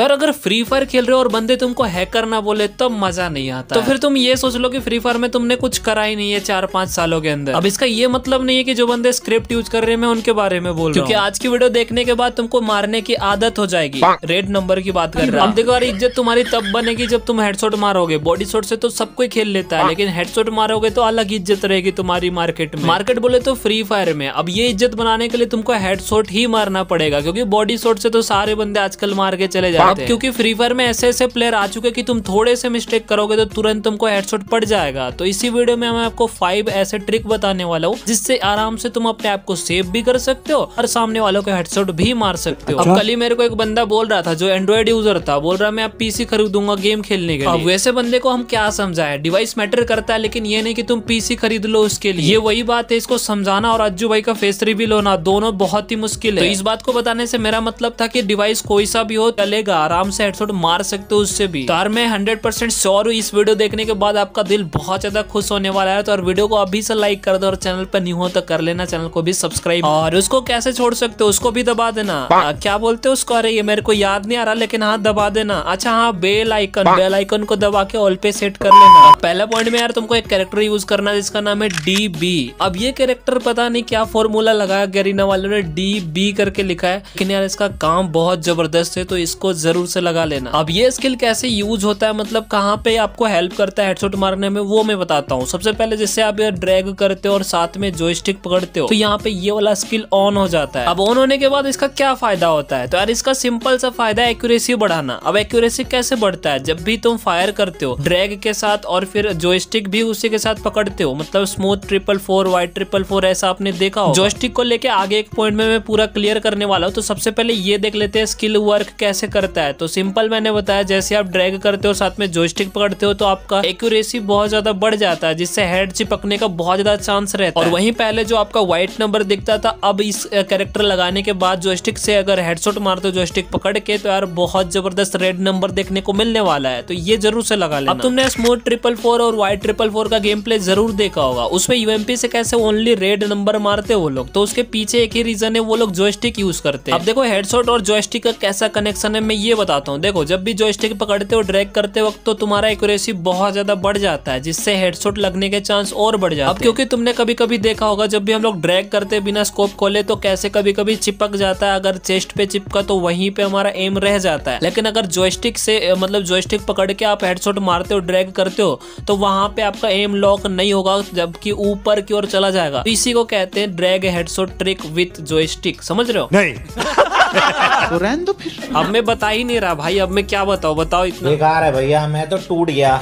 तो यार अगर फ्री फायर खेल रहे हो और बंदे तुमको हैकर ना बोले तब तो मजा नहीं आता तो फिर तुम ये सोच लो कि फ्री फायर में तुमने कुछ करा ही नहीं है चार पांच सालों के अंदर अब इसका ये मतलब नहीं है कि जो बंदे स्क्रिप्ट यूज कर रहे हैं मैं उनके बारे में बोल क्योंकि आज की वीडियो देखने के बाद तुमको मारने की आदत हो जाएगी रेड नंबर की बात कर रहा अब देखो यार इज्जत तुम्हारी तब बनेगी जब तुम हेडसोट मारोगे बॉडी शॉट से तो सब कोई खेल लेता है लेकिन हेडसोट मारोगे तो अलग इज्जत रहेगी तुम्हारी मार्केट में मार्केट बोले तो फ्री फायर में अब ये इज्जत बनाने के लिए तुमको हेडसोट ही मारना पड़ेगा क्योंकि बॉडी शॉट से तो सारे बंदे आजकल मार के चले जाते अब क्योंकि फ्री फायर में ऐसे ऐसे प्लेयर आ चुके कि तुम थोड़े से मिस्टेक करोगे तो तुरंत तुमको हेडशॉट पड़ जाएगा तो इसी वीडियो में मैं आपको फाइव ऐसे ट्रिक बताने वाला हूँ जिससे आराम से तुम अपने आप को सेव भी कर सकते हो और सामने वालों को हेडशॉट भी मार सकते हो अच्छा। अब कल ही मेरे को एक बंदा बोल रहा था जो एंड्रॉइड यूजर था बोल रहा मैं आप पीसी खरीदूंगा गेम खेलने के लिए वैसे बंदे को हम क्या समझाए डिवाइस मैटर करता है लेकिन ये नहीं की तुम पीसी खरीद लो उसके लिए ये वही बात है इसको समझाना और अज्जू भाई का फेस रिव्यू लोना दोनों बहुत ही मुश्किल है तो इस बात को बताने से मेरा मतलब था की डिवाइस कोई सा भी हो चलेगा जाएगा आराम से हेडसोट मार सकते हो उससे भी तो यार मैं हंड्रेड परसेंट श्योर इस वीडियो देखने के बाद आपका दिल बहुत ज्यादा खुश होने वाला है तो और वीडियो को अभी से लाइक कर दो और चैनल पर नहीं हो तो कर लेना चैनल को भी सब्सक्राइब और उसको कैसे छोड़ सकते हो उसको भी दबा देना आ, हाँ, क्या बोलते हो उसको अरे ये मेरे को याद नहीं आ रहा लेकिन हाँ दबा देना अच्छा हाँ बेल आइकन बेल आइकन को दबा के ऑल पे सेट कर लेना पहला पॉइंट में यार तुमको एक कैरेक्टर यूज करना जिसका नाम है डी बी अब ये कैरेक्टर पता नहीं क्या फॉर्मूला लगाया गरीना वाले ने डी बी करके लिखा है लेकिन यार इसका काम बहुत जबरदस्त है तो इसको जरूर से लगा लेना अब ये स्किल कैसे यूज होता है मतलब कहाँ पे आपको हेल्प करता है हेडसोट मारने में वो मैं बताता हूँ सबसे पहले जैसे आप ड्रैग करते हो और साथ में जो पकड़ते हो तो यहाँ पे ये वाला स्किल ऑन हो जाता है अब ऑन होने के बाद इसका क्या फायदा होता है तो यार इसका सिंपल सा फायदा है एक्यूरेसी बढ़ाना अब एक्यूरेसी कैसे बढ़ता है जब भी तुम फायर करते हो ड्रैग के साथ और फिर जोस्टिक भी उसी के साथ पकड़ते हो मतलब smooth triple four white triple four ऐसा आपने देखा हो जोस्टिक को लेके आगे एक पॉइंट में मैं पूरा क्लियर करने वाला हूँ तो सबसे पहले ये देख लेते हैं स्किल वर्क कैसे करते करता है तो सिंपल मैंने बताया जैसे आप ड्रैग करते हो साथ में जोस्टिक पकड़ते हो तो आपका एक्यूरेसी बहुत ज्यादा बढ़ जाता है जिससे हेड चिपकने का बहुत ज्यादा चांस रहता है और वहीं पहले जो आपका व्हाइट नंबर दिखता था अब इस कैरेक्टर लगाने के बाद जोस्टिक से अगर हेडशॉट मारते हो जोस्टिक पकड़ के तो यार बहुत जबरदस्त रेड नंबर देखने को मिलने वाला है तो ये जरूर से लगा लेना अब तुमने स्मूथ ट्रिपल फोर और व्हाइट ट्रिपल फोर का गेम प्ले जरूर देखा होगा उसमें यूएमपी से कैसे ओनली रेड नंबर मारते वो लोग तो उसके पीछे एक ही रीजन है वो लोग जोस्टिक यूज करते हैं अब देखो हेडशॉट और जोस्टिक का कैसा कनेक्शन है मैं ये बताता हूँ देखो जब भी जॉयस्टिक पकड़ते हो ड्रैग करते वक्त तो तुम्हारा एक्यूरेसी बहुत ज्यादा बढ़ जाता है जिससे हेडसोट लगने के चांस और बढ़ जाते अब क्योंकि तुमने कभी कभी देखा होगा जब भी हम लोग ड्रैग करते बिना स्कोप खोले तो कैसे कभी कभी चिपक जाता है अगर चेस्ट पे चिपका तो वहीं पे हमारा एम रह जाता है लेकिन अगर जॉयस्टिक से मतलब जॉयस्टिक पकड़ के आप हेडसोट मारते हो ड्रैग करते हो तो वहां पे आपका एम लॉक नहीं होगा जबकि ऊपर की ओर चला जाएगा इसी को कहते हैं drag headshot trick with joystick समझ रहे हो नहीं तो रहन दो फिर अब मैं बता ही नहीं रहा भाई अब मैं क्या बताऊँ बताओ इतना बेकार है भैया मैं तो टूट गया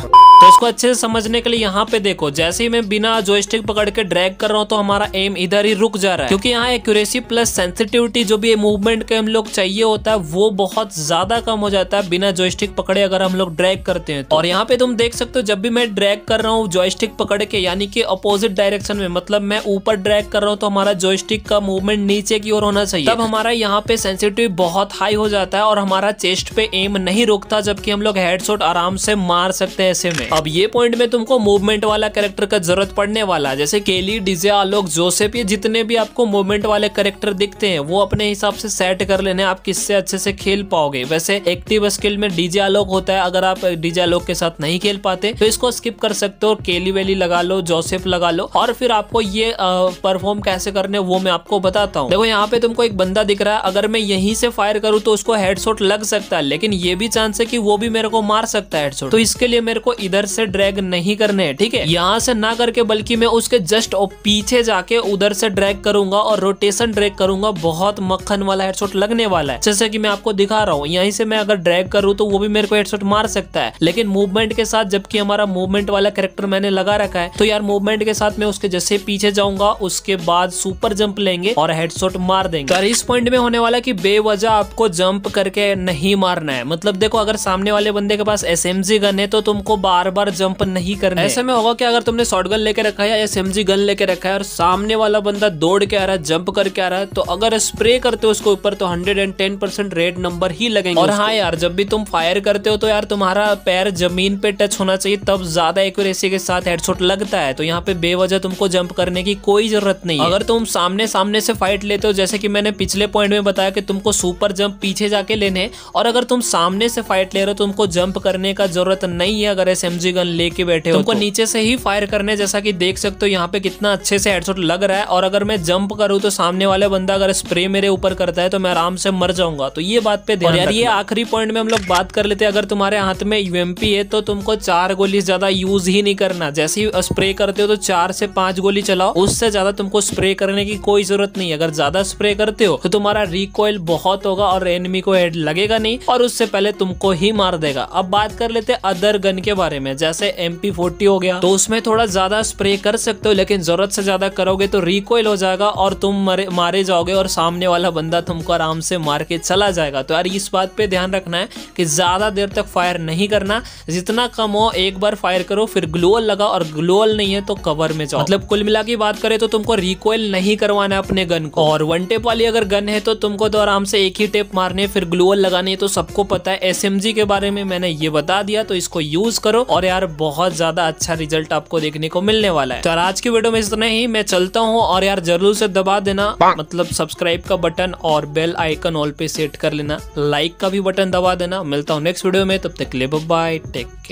इसको अच्छे से समझने के लिए यहाँ पे देखो जैसे ही मैं बिना जोस्टिक पकड़ के ड्रैग कर रहा हूँ तो हमारा एम इधर ही रुक जा रहा है क्योंकि यहाँ एक्यूरेसी प्लस सेंसिटिविटी जो भी मूवमेंट के हम लोग चाहिए होता है वो बहुत ज्यादा कम हो जाता है बिना जोस्टिक पकड़े अगर हम लोग ड्रैग करते हैं तो। और यहाँ पे तुम देख सकते हो जब भी मैं ड्रैग कर रहा हूँ जॉयस्टिक पकड़ के यानी कि अपोजिट डायरेक्शन में मतलब मैं ऊपर ड्रैग कर रहा हूँ तो हमारा जॉयस्टिक का मूवमेंट नीचे की ओर होना चाहिए तब हमारा यहाँ पे सेंसिटिव बहुत हाई हो जाता है और हमारा चेस्ट पे एम नहीं रुकता जबकि हम लोग हेडशॉट आराम से मार सकते हैं ऐसे में अब ये पॉइंट में तुमको मूवमेंट वाला कैरेक्टर का जरूरत पड़ने वाला जैसे केली डिजे आलोक जोसेफ ये जितने भी आपको मूवमेंट वाले कैरेक्टर दिखते हैं वो अपने हिसाब से सेट कर लेने आप किससे अच्छे से खेल पाओगे वैसे एक्टिव स्किल में डीजे आलोक होता है अगर आप डीजे आलोक के साथ नहीं खेल पाते तो इसको स्किप कर सकते हो केली वेली लगा लो जोसेफ लगा लो और फिर आपको ये परफॉर्म कैसे करने वो मैं आपको बताता हूँ देखो यहाँ पे तुमको एक बंदा दिख रहा है अगर मैं यहीं से फायर करूँ तो उसको हेडशॉट लग सकता है लेकिन ये भी चांस है कि वो भी मेरे को मार सकता है हेडशॉट तो इसके लिए मेरे को इधर से ड्रैग नहीं करने हैं ठीक है यहाँ से ना करके बल्कि मैं उसके जस्ट पीछे जाके उधर से ड्रैग करूंगा और रोटेशन ड्रैग करूंगा बहुत मक्खन वाला हेडसोट लगने वाला है जैसे की मैं आपको दिखा रहा हूँ यहीं से मैं अगर ड्रैग करूँ तो वो भी मेरे को हेडसोट मार सकता है लेकिन मूवमेंट के साथ जबकि हमारा मूवमेंट वाला कैरेक्टर मैंने लगा रखा है तो यार मूवमेंट के साथ मैं उसके जैसे पीछे जाऊंगा उसके बाद सुपर जंप लेंगे और हेडसोट मार देंगे और तो इस पॉइंट में होने वाला की बेवजह आपको जंप करके नहीं मारना है मतलब देखो अगर सामने वाले बंदे के पास एस गन है तो तुमको बार बार जंप नहीं करना ऐसे में होगा कि अगर तुमने शॉर्ट गन लेके रखा है या एस गन लेके रखा है और सामने वाला बंदा दौड़ के आ रहा है जंप करके आ रहा है तो अगर स्प्रे करते हो उसको ऊपर तो hundred and ten percent red number ही लगेंगे और हाँ यार जब भी तुम फायर करते हो तो यार तुम्हारा पैर जमीन पे टच होना चाहिए तब ज्यादा एक्यूरेसी के साथ हेडशॉट लगता है तो यहाँ पे बेवजह तुमको जंप करने की कोई जरूरत नहीं अगर तुम सामने सामने से फाइट लेते हो जैसे कि मैंने पिछले पॉइंट में बताया कि तुमको सुपर जंप पीछे जाके लेने और अगर तुम सामने से फाइट ले रहे हो तुमको जंप करने का जरूरत नहीं है अगर एस जी गन लेके बैठे हो तो। नीचे से ही फायर करने जैसा कि देख सकते हो यहाँ पे कितना अच्छे से हेडशॉट लग रहा है और अगर मैं जंप करूँ तो सामने वाले बंदा अगर स्प्रे मेरे ऊपर करता है तो मैं आराम से मर जाऊंगा तो ये बात पे यार ये आखिरी पॉइंट में हम लोग बात कर लेते हैं अगर तुम्हारे हाथ में यूएमपी है तो तुमको चार गोली ज्यादा यूज ही नहीं करना जैसे ही स्प्रे करते हो तो चार से पांच गोली चलाओ उससे ज्यादा तुमको स्प्रे करने की कोई जरूरत नहीं अगर ज्यादा स्प्रे करते हो तो तुम्हारा रिकॉयल बहुत होगा और एनिमी को हेड लगेगा नहीं और उससे पहले तुमको ही मार देगा अब बात कर लेते अदर गन के बारे में जैसे एम हो गया तो उसमें थोड़ा ज्यादा स्प्रे कर सकते हो लेकिन जरूरत से ज्यादा करोगे तो रिकॉयल हो जाएगा और तुम मरे, मारे जाओगे और सामने वाला बंदा तुमको आराम से मार के चला जाएगा तो यार इस बात पे ध्यान रखना है कि ज़्यादा देर तक फायर नहीं करना जितना कम हो एक बार फायर करो फिर ग्लोअल लगा और ग्लोअल नहीं है तो कवर में जाओ मतलब कुल मिला की बात करें तो तुमको रिकॉयल नहीं करवाना अपने गन को और वन टेप वाली अगर गन है तो तुमको तो आराम से एक ही टेप मारने फिर ग्लोअल लगाने तो सबको पता है एस के बारे में मैंने ये बता दिया तो इसको यूज करो और यार बहुत ज्यादा अच्छा रिजल्ट आपको देखने को मिलने वाला है तो यार आज की वीडियो में इतना ही मैं चलता हूँ और यार जरूर से दबा देना मतलब सब्सक्राइब का बटन और बेल आइकन ऑल पे सेट कर लेना लाइक का भी बटन दबा देना मिलता हूँ नेक्स्ट वीडियो में तब तक ले बाय टेक केयर